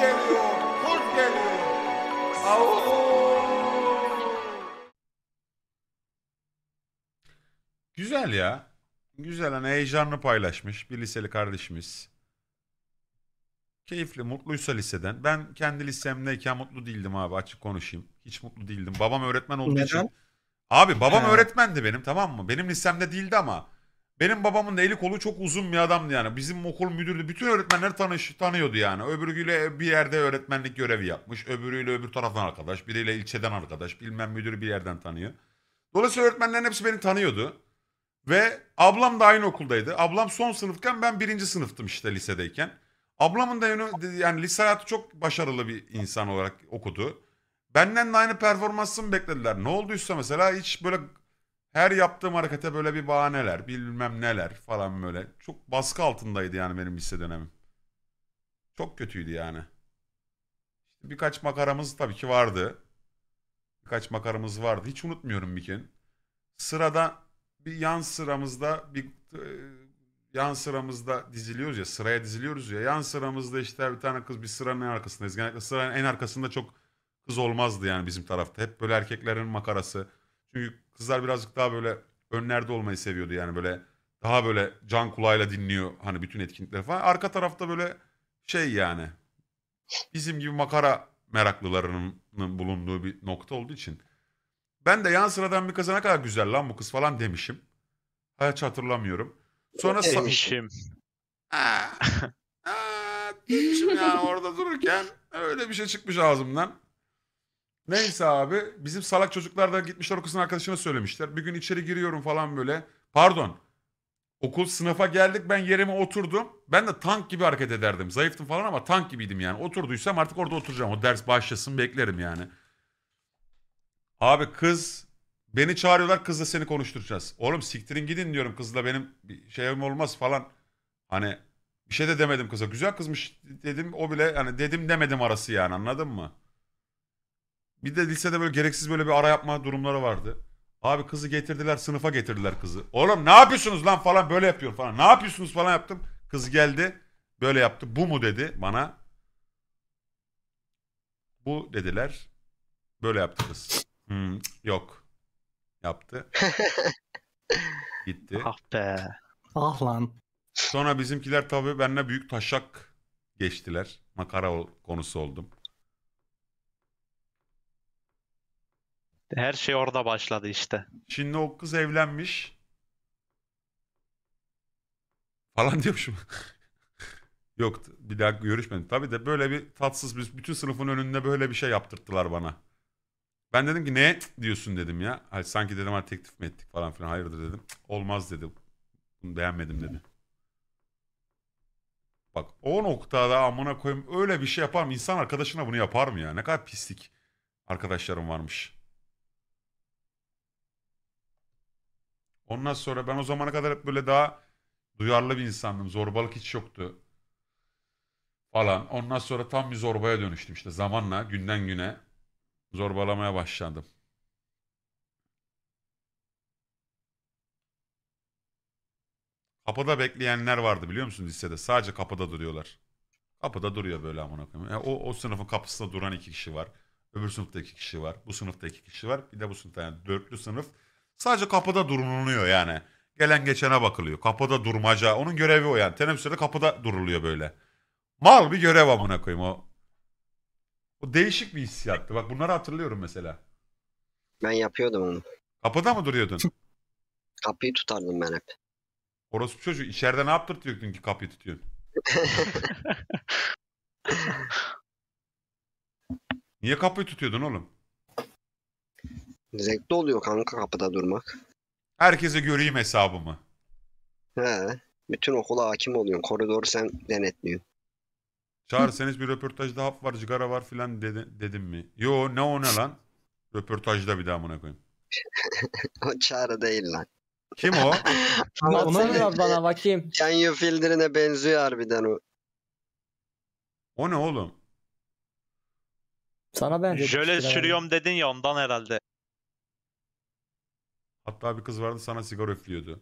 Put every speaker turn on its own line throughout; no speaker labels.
geliyor, kurt geliyor. Au. Güzel ya. Güzel hani heyecanını paylaşmış bir liseli kardeşimiz. Keyifli, mutluysa liseden. Ben kendi lisemdeyken mutlu değildim abi açık konuşayım. Hiç mutlu değildim. Babam öğretmen olduğu için. Abi babam öğretmendi benim tamam mı? Benim lisemde değildi ama benim babamın da eli kolu çok uzun bir adamdı yani. Bizim okul müdürü bütün öğretmenler tanış, tanıyordu yani. Öbürüyle bir yerde öğretmenlik görevi yapmış. Öbürüyle öbür taraftan arkadaş. Biriyle ilçeden arkadaş. Bilmem müdürü bir yerden tanıyor. Dolayısıyla öğretmenlerin hepsi beni tanıyordu. Ve ablam da aynı okuldaydı. Ablam son sınıfken ben birinci sınıftım işte lisedeyken. Ablamın da yani lise hayatı çok başarılı bir insan olarak okudu. Benden de aynı performansını beklediler. Ne olduysa mesela hiç böyle her yaptığım harekete böyle bir bahaneler, bilmem neler falan böyle. Çok baskı altındaydı yani benim lise dönemim. Çok kötüydü yani. İşte birkaç makaramız tabii ki vardı. Birkaç makaramız vardı. Hiç unutmuyorum bir gün. Sırada bir yan sıramızda bir e, yan sıramızda diziliyoruz ya sıraya diziliyoruz ya yan sıramızda işte bir tane kız bir sıranın en arkasındayız. Genellikle sıranın en arkasında çok kız olmazdı yani bizim tarafta. Hep böyle erkeklerin makarası çünkü kızlar birazcık daha böyle önlerde olmayı seviyordu yani böyle daha böyle can kulağıyla dinliyor hani bütün etkinlikler falan. Arka tarafta böyle şey yani bizim gibi makara meraklılarının bulunduğu bir nokta olduğu için. Ben de yan sıradan bir kıza ne kadar güzel lan bu kız falan demişim. Hiç hatırlamıyorum. Sonra demişim. Aa, aa, demişim yani orada dururken öyle bir şey çıkmış ağzımdan. Neyse abi bizim salak çocuklar da gitmişler o arkadaşına söylemişler. Bir gün içeri giriyorum falan böyle. Pardon. Okul sınıfa geldik ben yerime oturdum. Ben de tank gibi hareket ederdim. Zayıftım falan ama tank gibiydim yani. Oturduysam artık orada oturacağım. O ders başlasın beklerim yani. Abi kız beni çağırıyorlar kızla seni konuşturacağız. Oğlum siktirin gidin diyorum kızla benim bir şeyim olmaz falan. Hani bir şey de demedim kıza. Güzel kızmış dedim o bile hani dedim demedim arası yani anladın mı? Bir de lisede böyle gereksiz böyle bir ara yapma durumları vardı. Abi kızı getirdiler sınıfa getirdiler kızı. Oğlum ne yapıyorsunuz lan falan böyle yapıyorum falan. Ne yapıyorsunuz falan yaptım. Kız geldi böyle yaptı. Bu mu dedi bana. Bu dediler. Böyle yaptı kız. Hmm, yok. Yaptı. Gitti. Ah be. Ah lan. Sonra bizimkiler tabii benimle büyük taşak geçtiler. Makara konusu oldum. Her şey orada başladı işte. Şimdi o kız evlenmiş. Falan diyormuşum. Yok bir daha görüşmedim. Tabii de böyle bir tatsız biz bütün sınıfın önünde böyle bir şey yaptırttılar bana. Ben dedim ki ne diyorsun dedim ya. Hani sanki dedim hani teklif mi ettik falan filan hayırdır dedim. Olmaz dedim. Bunu beğenmedim dedi. Bak o noktada amına koyayım öyle bir şey yapar mı? İnsan arkadaşına bunu yapar mı ya? Ne kadar pislik arkadaşlarım varmış. Ondan sonra ben o zamana kadar hep böyle daha duyarlı bir insandım. Zorbalık hiç yoktu. Falan. Ondan sonra tam bir zorbaya dönüştüm işte. Zamanla günden güne zorbalamaya başladım. Kapıda bekleyenler vardı biliyor musun lisede? Sadece kapıda duruyorlar. Kapıda duruyor böyle amına koyayım. Yani o, o sınıfın kapısında duran iki kişi var. Öbür sınıfta iki kişi var. Bu sınıfta iki kişi var. Bir de bu sınıfta yani dörtlü sınıf Sadece kapıda durulunuyor yani. Gelen geçene bakılıyor. Kapıda durmaca. Onun görevi o yani. Teneffüste de kapıda duruluyor böyle. Mal bir görev amına koyayım o. O değişik bir hissiyattı. Bak bunları hatırlıyorum mesela. Ben yapıyordum onu. Kapıda mı duruyordun? Kapıyı tutardım ben hep. Orospu çocuğu içeride ne yaptırtıyordun ki kapıyı tutuyorsun? Niye kapıyı tutuyordun oğlum? Zevkli oluyor kanka kapıda durmak. Herkese göreyim hesabımı. He. Bütün okula hakim oluyorsun. Koridor sen denetliyorsun. Çağır seniz bir röportajda hap var, cigara var filan dedi, dedim mi? Yo ne o ne lan? Röportajda bir daha amına koyayım. o Çağrı değil lan. Kim o? Ama onu biraz bana bakayım. Can you filterine benziyor harbiden o. O ne oğlum? Sana benziyor. Jöle sürüyorum dedin ya ondan herhalde. Hatta bir kız vardı sana sigara üflüyordu.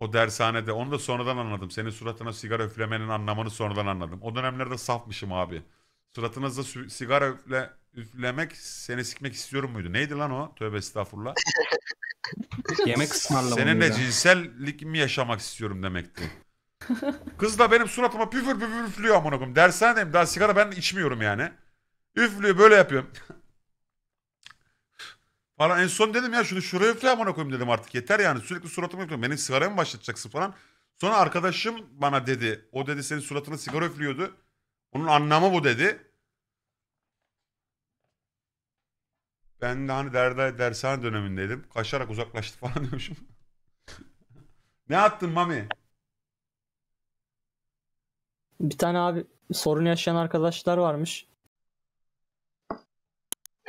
O dershanede. Onu da sonradan anladım. Senin suratına sigara öflemenin anlamını sonradan anladım. O dönemlerde safmışım abi. Suratınızda sigara öfle üflemek seni sikmek istiyorum muydu? Neydi lan o? Tövbe estağfurullah. Yemek ısmarlamam. Seninle cinsellik mi yaşamak istiyorum demekti. Kız da benim suratıma püfür püfür üflüyor amına koyayım. Dershanedeyim daha sigara ben içmiyorum yani. Üflüyor böyle yapıyorum. Falan en son dedim ya şunu şuraya üfle amına koyayım dedim artık yeter yani sürekli suratımı üflüyorum. Beni sigaraya mı başlatacaksın falan. Sonra arkadaşım bana dedi. O dedi senin suratına sigara üflüyordu. Onun anlamı bu dedi. Ben de hani derde, dershane dönemindeydim. Kaşarak uzaklaştı falan diyormuşum. ne attın Mami? Bir tane abi sorun yaşayan arkadaşlar varmış.